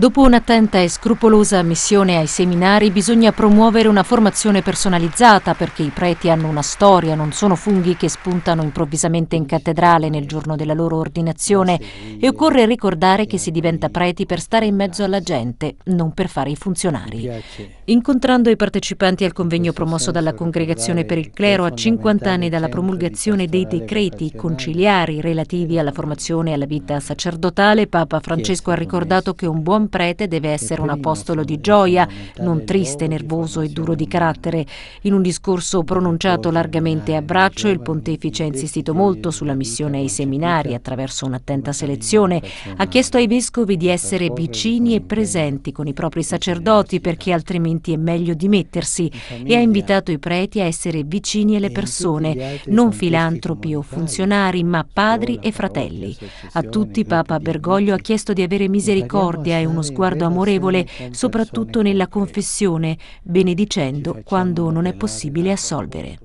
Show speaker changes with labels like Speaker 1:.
Speaker 1: Dopo un'attenta e scrupolosa missione ai seminari bisogna promuovere una formazione personalizzata perché i preti hanno una storia, non sono funghi che spuntano improvvisamente in cattedrale nel giorno della loro ordinazione e occorre ricordare che si diventa preti per stare in mezzo alla gente, non per fare i funzionari. Incontrando i partecipanti al convegno promosso dalla Congregazione per il Clero a 50 anni dalla promulgazione dei decreti conciliari relativi alla formazione e alla vita sacerdotale, Papa Francesco ha ricordato che un buon prete deve essere un apostolo di gioia, non triste, nervoso e duro di carattere. In un discorso pronunciato largamente a braccio, il pontefice ha insistito molto sulla missione ai seminari attraverso un'attenta selezione. Ha chiesto ai vescovi di essere vicini e presenti con i propri sacerdoti perché altrimenti è meglio dimettersi e ha invitato i preti a essere vicini alle persone, non filantropi o funzionari, ma padri e fratelli. A tutti Papa Bergoglio ha chiesto di avere misericordia e un uno sguardo amorevole, soprattutto nella confessione, benedicendo quando non è possibile
Speaker 2: assolvere.